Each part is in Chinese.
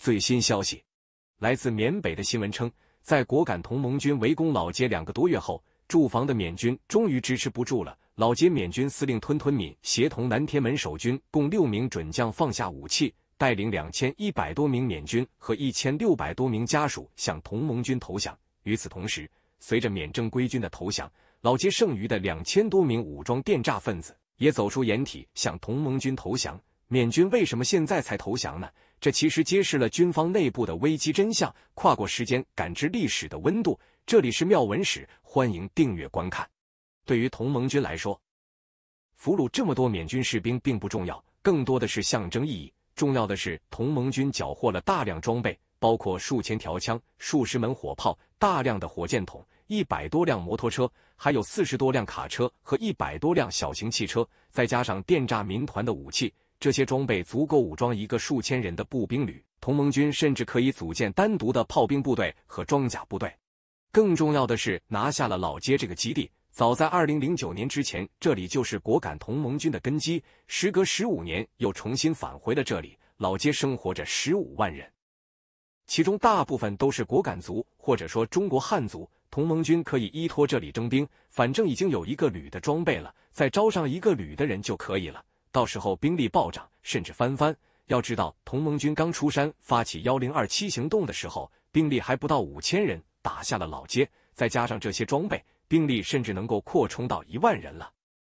最新消息，来自缅北的新闻称，在果敢同盟军围攻老街两个多月后，驻防的缅军终于支持不住了。老街缅军司令吞吞敏协同南天门守军共六名准将放下武器，带领两千一百多名缅军和一千六百多名家属向同盟军投降。与此同时，随着缅正规军的投降，老街剩余的两千多名武装电诈分子也走出掩体向同盟军投降。缅军为什么现在才投降呢？这其实揭示了军方内部的危机真相。跨过时间，感知历史的温度。这里是妙文史，欢迎订阅观看。对于同盟军来说，俘虏这么多缅军士兵并不重要，更多的是象征意义。重要的是，同盟军缴获了大量装备，包括数千条枪、数十门火炮、大量的火箭筒、一百多辆摩托车，还有四十多辆卡车和一百多辆小型汽车，再加上电诈民团的武器。这些装备足够武装一个数千人的步兵旅，同盟军甚至可以组建单独的炮兵部队和装甲部队。更重要的是，拿下了老街这个基地。早在二零零九年之前，这里就是果敢同盟军的根基。时隔十五年，又重新返回了这里。老街生活着十五万人，其中大部分都是果敢族，或者说中国汉族。同盟军可以依托这里征兵，反正已经有一个旅的装备了，再招上一个旅的人就可以了。到时候兵力暴涨，甚至翻番。要知道，同盟军刚出山发起幺零二七行动的时候，兵力还不到五千人，打下了老街。再加上这些装备，兵力甚至能够扩充到一万人了。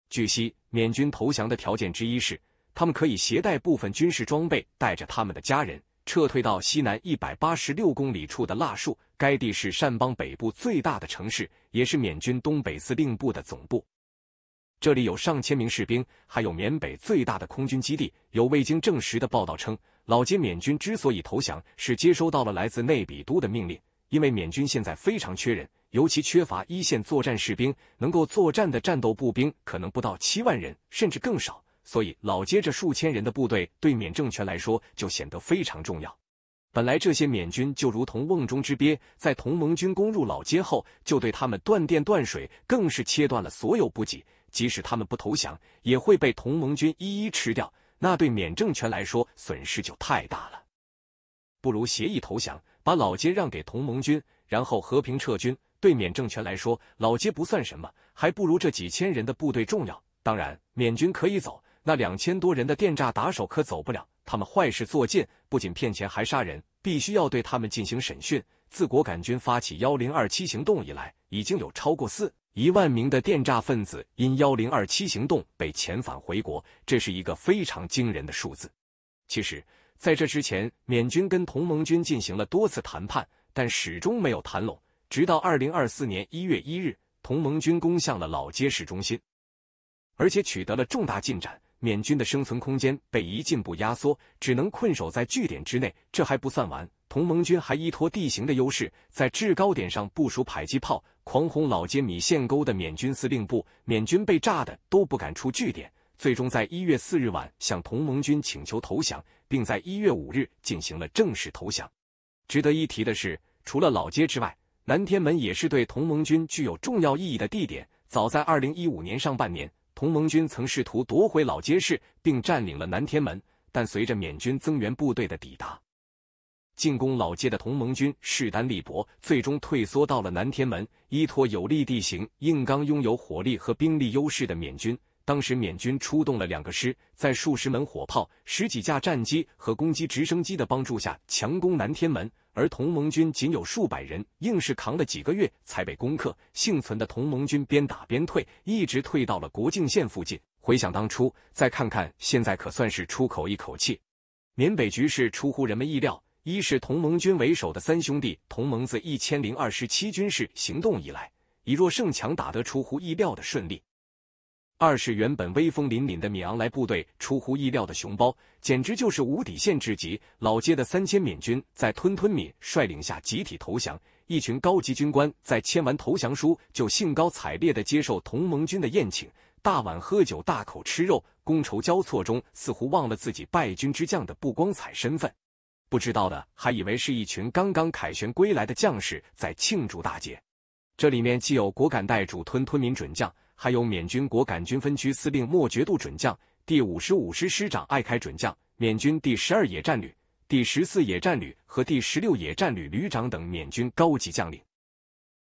据悉，缅军投降的条件之一是，他们可以携带部分军事装备，带着他们的家人撤退到西南一百八十六公里处的腊树。该地是善邦北部最大的城市，也是缅军东北司令部的总部。这里有上千名士兵，还有缅北最大的空军基地。有未经证实的报道称，老街缅军之所以投降，是接收到了来自内比都的命令。因为缅军现在非常缺人，尤其缺乏一线作战士兵，能够作战的战斗步兵可能不到七万人，甚至更少。所以老街这数千人的部队对缅政权来说就显得非常重要。本来这些缅军就如同瓮中之鳖，在同盟军攻入老街后，就对他们断电断水，更是切断了所有补给。即使他们不投降，也会被同盟军一一吃掉。那对缅政权来说，损失就太大了。不如协议投降，把老街让给同盟军，然后和平撤军。对缅政权来说，老街不算什么，还不如这几千人的部队重要。当然，缅军可以走，那两千多人的电诈打手可走不了。他们坏事做尽，不仅骗钱还杀人，必须要对他们进行审讯。自果敢军发起幺零二七行动以来，已经有超过四。一万名的电诈分子因“幺零二七”行动被遣返回国，这是一个非常惊人的数字。其实，在这之前，缅军跟同盟军进行了多次谈判，但始终没有谈拢。直到二零二四年一月一日，同盟军攻向了老街市中心，而且取得了重大进展。缅军的生存空间被一进步压缩，只能困守在据点之内。这还不算完，同盟军还依托地形的优势，在制高点上部署迫击炮。狂轰老街米线沟的缅军司令部，缅军被炸的都不敢出据点，最终在一月四日晚向同盟军请求投降，并在一月五日进行了正式投降。值得一提的是，除了老街之外，南天门也是对同盟军具有重要意义的地点。早在二零一五年上半年，同盟军曾试图夺回老街市，并占领了南天门，但随着缅军增援部队的抵达。进攻老街的同盟军势单力薄，最终退缩到了南天门，依托有利地形，硬刚拥有火力和兵力优势的缅军。当时缅军出动了两个师，在数十门火炮、十几架战机和攻击直升机的帮助下强攻南天门，而同盟军仅有数百人，硬是扛了几个月才被攻克。幸存的同盟军边打边退，一直退到了国境线附近。回想当初，再看看现在，可算是出口一口气。缅北局势出乎人们意料。一是同盟军为首的三兄弟同盟自一千零二十七军事行动以来，以弱胜强打得出乎意料的顺利；二是原本威风凛凛的米昂莱部队出乎意料的熊包，简直就是无底线之极。老街的三千缅军在吞吞敏率领下集体投降，一群高级军官在签完投降书就兴高采烈的接受同盟军的宴请，大碗喝酒，大口吃肉，觥筹交错中似乎忘了自己败军之将的不光彩身份。不知道的还以为是一群刚刚凯旋归来的将士在庆祝大捷。这里面既有果敢带主吞吞民准将，还有缅军果敢军分区司令莫觉度准将、第五十五师师长艾开准将、缅军第十二野战旅、第十四野战旅和第十六野战旅旅长等缅军高级将领。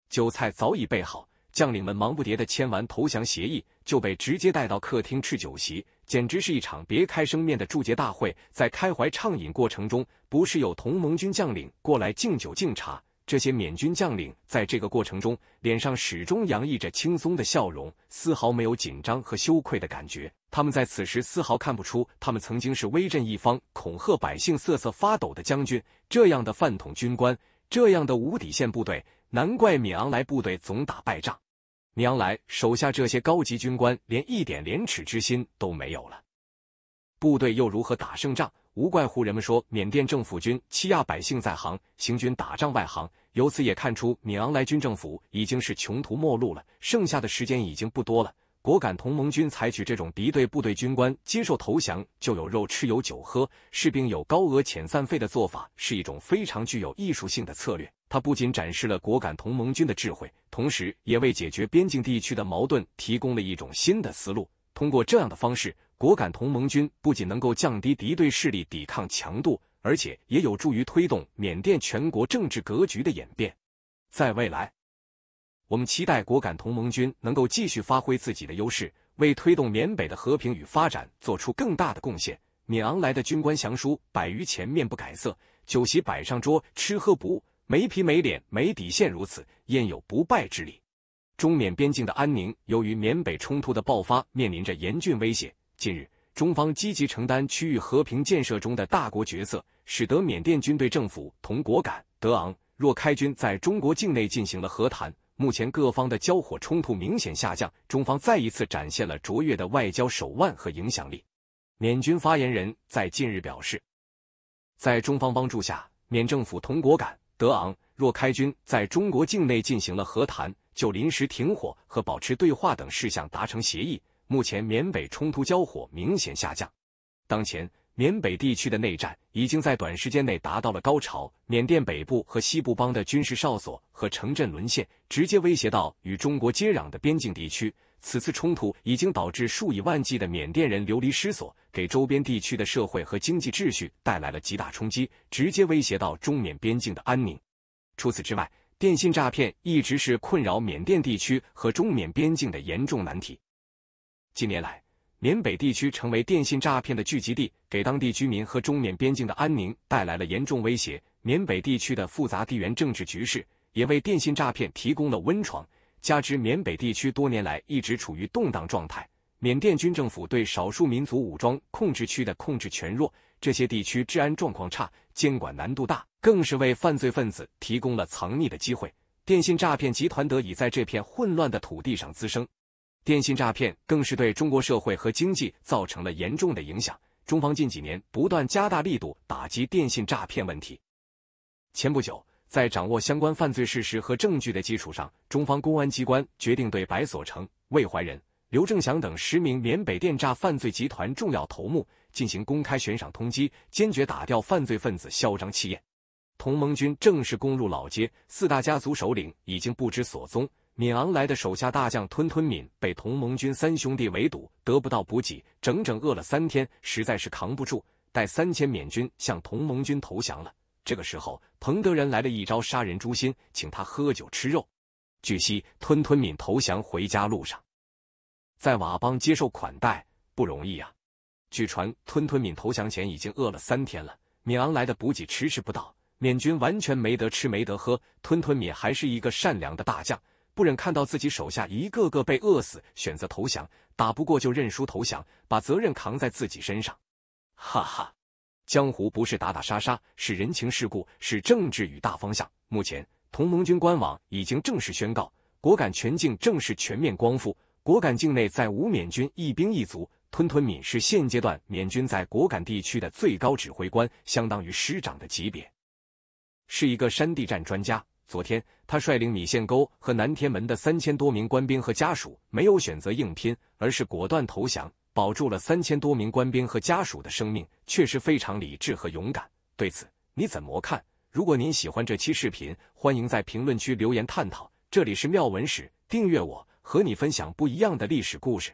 酒菜早已备好，将领们忙不迭的签完投降协议，就被直接带到客厅吃酒席。简直是一场别开生面的祝捷大会，在开怀畅饮过程中，不是有同盟军将领过来敬酒敬茶。这些缅军将领在这个过程中，脸上始终洋溢着轻松的笑容，丝毫没有紧张和羞愧的感觉。他们在此时丝毫看不出，他们曾经是威震一方、恐吓百姓、瑟瑟发抖的将军。这样的饭桶军官，这样的无底线部队，难怪缅昂莱部队总打败仗。米昂来手下这些高级军官连一点廉耻之心都没有了，部队又如何打胜仗？无怪乎人们说缅甸政府军欺压百姓在行，行军打仗外行。由此也看出米昂莱军政府已经是穷途末路了，剩下的时间已经不多了。果敢同盟军采取这种敌对部队军官接受投降就有肉吃有酒喝，士兵有高额遣散费的做法，是一种非常具有艺术性的策略。他不仅展示了果敢同盟军的智慧，同时也为解决边境地区的矛盾提供了一种新的思路。通过这样的方式，果敢同盟军不仅能够降低敌对势力抵抗强度，而且也有助于推动缅甸全国政治格局的演变。在未来，我们期待果敢同盟军能够继续发挥自己的优势，为推动缅北的和平与发展做出更大的贡献。缅昂来的军官降书百余钱，面不改色，酒席摆上桌，吃喝不误。没皮没脸没底线，如此焉有不败之理？中缅边境的安宁，由于缅北冲突的爆发，面临着严峻威胁。近日，中方积极承担区域和平建设中的大国角色，使得缅甸军队政府同果敢德昂若开军在中国境内进行了和谈。目前，各方的交火冲突明显下降，中方再一次展现了卓越的外交手腕和影响力。缅军发言人在近日表示，在中方帮助下，缅政府同果敢。德昂若开军在中国境内进行了和谈，就临时停火和保持对话等事项达成协议。目前，缅北冲突交火明显下降。当前，缅北地区的内战已经在短时间内达到了高潮，缅甸北部和西部邦的军事哨所和城镇沦陷，直接威胁到与中国接壤的边境地区。此次冲突已经导致数以万计的缅甸人流离失所，给周边地区的社会和经济秩序带来了极大冲击，直接威胁到中缅边境的安宁。除此之外，电信诈骗一直是困扰缅甸地区和中缅边境的严重难题。近年来，缅北地区成为电信诈骗的聚集地，给当地居民和中缅边境的安宁带来了严重威胁。缅北地区的复杂地缘政治局势也为电信诈骗提供了温床。加之缅北地区多年来一直处于动荡状态，缅甸军政府对少数民族武装控制区的控制权弱，这些地区治安状况差，监管难度大，更是为犯罪分子提供了藏匿的机会。电信诈骗集团得以在这片混乱的土地上滋生。电信诈骗更是对中国社会和经济造成了严重的影响。中方近几年不断加大力度打击电信诈骗问题。前不久。在掌握相关犯罪事实和证据的基础上，中方公安机关决定对白所成、魏怀仁、刘正祥等十名缅北电诈犯罪集团重要头目进行公开悬赏通缉，坚决打掉犯罪分子嚣张气焰。同盟军正式攻入老街，四大家族首领已经不知所踪。敏昂来的手下大将吞吞敏被同盟军三兄弟围堵，得不到补给，整整饿了三天，实在是扛不住，带三千缅军向同盟军投降了。这个时候，彭德仁来了一招杀人诛心，请他喝酒吃肉。据悉，吞吞敏投降回家路上，在佤邦接受款待，不容易啊。据传，吞吞敏投降前已经饿了三天了，米昂来的补给迟迟不到，缅军完全没得吃没得喝。吞吞敏还是一个善良的大将，不忍看到自己手下一个个被饿死，选择投降。打不过就认输投降，把责任扛在自己身上。哈哈。江湖不是打打杀杀，是人情世故，是政治与大方向。目前，同盟军官网已经正式宣告，果敢全境正式全面光复。果敢境内在无缅军一兵一卒。吞吞敏是现阶段缅军在果敢地区的最高指挥官，相当于师长的级别，是一个山地战专家。昨天，他率领米线沟和南天门的三千多名官兵和家属，没有选择硬拼，而是果断投降。保住了三千多名官兵和家属的生命，确实非常理智和勇敢。对此你怎么看？如果您喜欢这期视频，欢迎在评论区留言探讨。这里是妙文史，订阅我，和你分享不一样的历史故事。